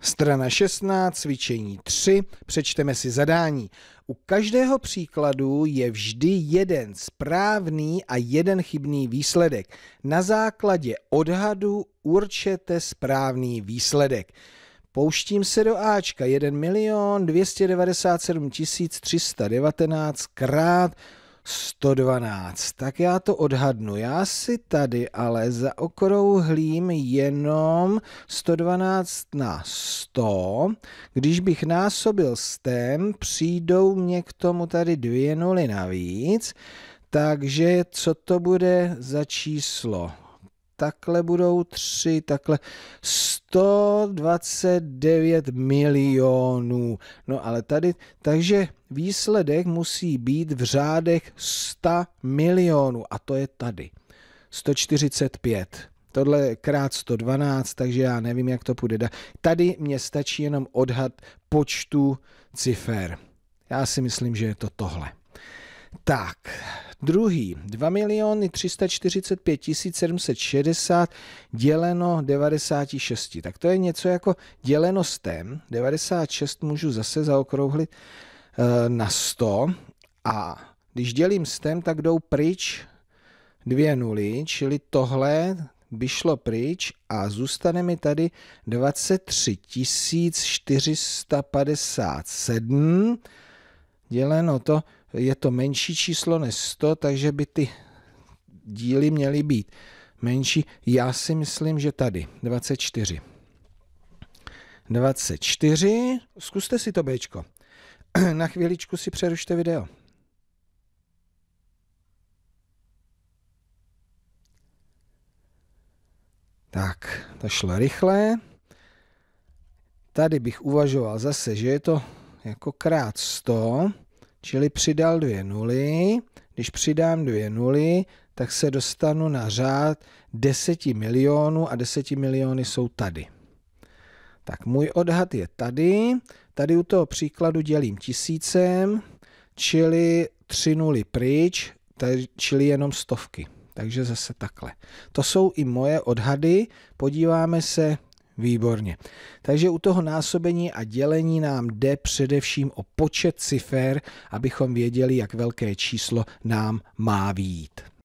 Strana 16, cvičení 3, přečteme si zadání. U každého příkladu je vždy jeden správný a jeden chybný výsledek. Na základě odhadu určete správný výsledek. Pouštím se do Ačka 1 297 319 krát 112. Tak já to odhadnu. Já si tady ale zaokrouhlím jenom 112 na 100. Když bych násobil s tém, přijdou mě k tomu tady dvě nuly navíc. Takže co to bude za číslo? Takhle budou tři, takhle 129 milionů. No ale tady, takže výsledek musí být v řádech 100 milionů a to je tady. 145. Tohle je krát 112, takže já nevím, jak to půjde. Tady mě stačí jenom odhad počtu cifer. Já si myslím, že je to tohle. Tak, druhý, 2 miliony 345 760 děleno 96. Tak to je něco jako děleno stem. 96 můžu zase zaokrouhlit Eh, na 100 a když dělím stem, tak jdou pryč dvě nuly, čili tohle by šlo pryč a zůstane mi tady 23 457 děleno to, je to menší číslo než 100, takže by ty díly měly být menší. Já si myslím, že tady 24. 24, zkuste si to bečko. na chvíličku si přerušte video. Tak, to šlo rychle. Tady bych uvažoval zase, že je to jako krát 100, čili přidal dvě nuly. Když přidám dvě nuly, tak se dostanu na řád 10 milionů a 10 miliony jsou tady. Tak můj odhad je tady, Tady u toho příkladu dělím tisícem, čili tři nuly pryč, čili jenom stovky. Takže zase takhle. To jsou i moje odhady. Podíváme se Výborně. Takže u toho násobení a dělení nám jde především o počet cifer, abychom věděli, jak velké číslo nám má výjít.